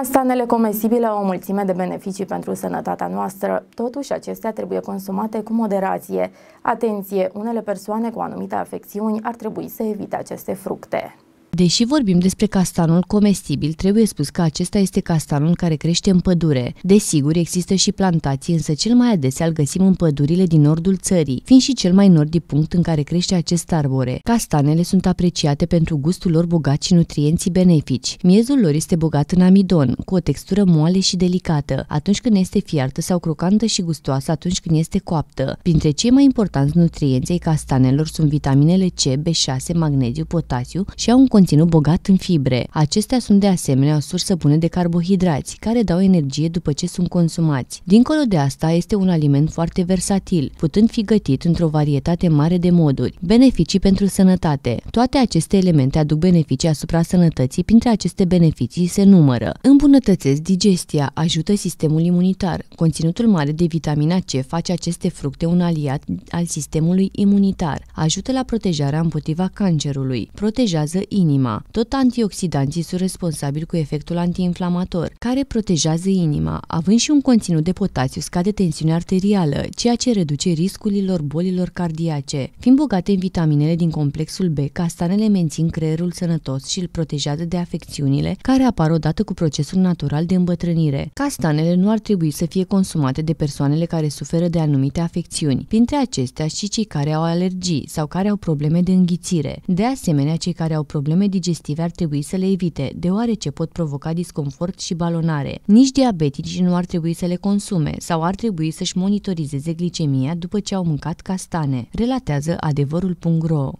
Castanele comestibile, au o mulțime de beneficii pentru sănătatea noastră, totuși acestea trebuie consumate cu moderație. Atenție, unele persoane cu anumite afecțiuni ar trebui să evite aceste fructe. Deși vorbim despre castanul comestibil, trebuie spus că acesta este castanul care crește în pădure. Desigur, există și plantații, însă cel mai adesea îl găsim în pădurile din nordul țării, fiind și cel mai nordic punct în care crește acest arbore. Castanele sunt apreciate pentru gustul lor bogat și nutrienții benefici. Miezul lor este bogat în amidon, cu o textură moale și delicată, atunci când este fiartă sau crocantă și gustoasă atunci când este coaptă. Printre cei mai importanți nutrienți ai castanelor sunt vitaminele C, B6, magneziu, potasiu și au un conținut bogat în fibre. Acestea sunt de asemenea o sursă bună de carbohidrați, care dau energie după ce sunt consumați. Dincolo de asta, este un aliment foarte versatil, putând fi gătit într-o varietate mare de moduri. Beneficii pentru sănătate. Toate aceste elemente aduc beneficii asupra sănătății, printre aceste beneficii se numără. Îmbunătățesc digestia, ajută sistemul imunitar. Conținutul mare de vitamina C face aceste fructe un aliat al sistemului imunitar. Ajută la protejarea împotriva cancerului. Protejează inima inima. Tot antioxidanții sunt responsabili cu efectul antiinflamator, care protejează inima, având și un conținut de potasiu scade tensiunea arterială, ceea ce reduce riscurilor bolilor cardiace. Fiind bogate în vitaminele din complexul B, castanele mențin creierul sănătos și îl protejează de afecțiunile care apar odată cu procesul natural de îmbătrânire. Castanele nu ar trebui să fie consumate de persoanele care suferă de anumite afecțiuni, printre acestea și cei care au alergii sau care au probleme de înghițire. De asemenea, cei care au probleme probleme digestive ar trebui să le evite, deoarece pot provoca disconfort și balonare. Nici diabetici nu ar trebui să le consume sau ar trebui să-și monitorizeze glicemia după ce au mâncat castane, relatează adevărul.ro.